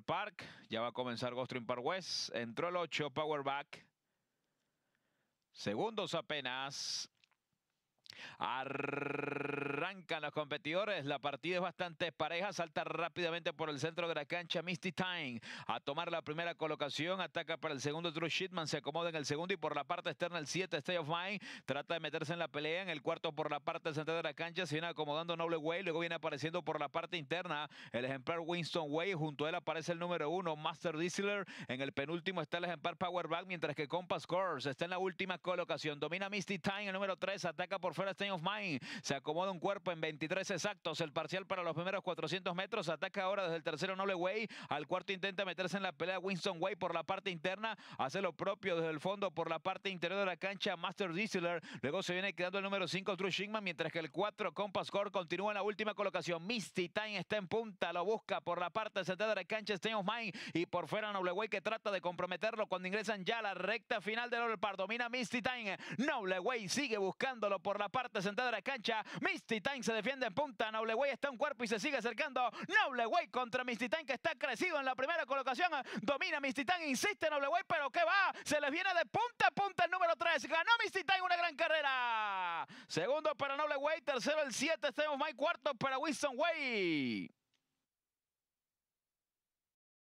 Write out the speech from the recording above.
Park. Ya va a comenzar Ghost Park West. Entró el 8, Power Back. Segundos apenas. Ar los competidores. La partida es bastante pareja. Salta rápidamente por el centro de la cancha Misty Time a tomar la primera colocación. Ataca para el segundo Drew Shipman. Se acomoda en el segundo y por la parte externa el 7 Stay of Mine Trata de meterse en la pelea. En el cuarto por la parte central de la cancha se viene acomodando Noble Way. Luego viene apareciendo por la parte interna el ejemplar Winston Way. Junto a él aparece el número uno Master Dieseler. En el penúltimo está el ejemplar Powerback mientras que Compass Course está en la última colocación. Domina Misty Time el número 3. Ataca por fuera Stay of Mine Se acomoda un cuerpo 23 exactos el parcial para los primeros 400 metros. Ataca ahora desde el tercero Noble Way. Al cuarto intenta meterse en la pelea Winston Way por la parte interna. Hace lo propio desde el fondo por la parte interior de la cancha Master Dieseler. Luego se viene quedando el número 5 True Shingman, mientras que el 4 Compass Core continúa en la última colocación. Misty Time está en punta, lo busca por la parte sentada de la cancha Stain of Mine y por fuera Noble Way que trata de comprometerlo cuando ingresan ya a la recta final del Par, Domina Misty Time. Noble Way sigue buscándolo por la parte sentada de la cancha. Misty Time se defiende en punta. Way está en cuerpo y se sigue acercando. Noble Way contra Mistitán que está crecido en la primera colocación. Domina Mistitán, insiste Noble Way. pero qué va. Se les viene de punta a punta el número 3. Ganó Mistitán una gran carrera. Segundo para Way. tercero el 7, Estamos más. cuarto para Winston Way.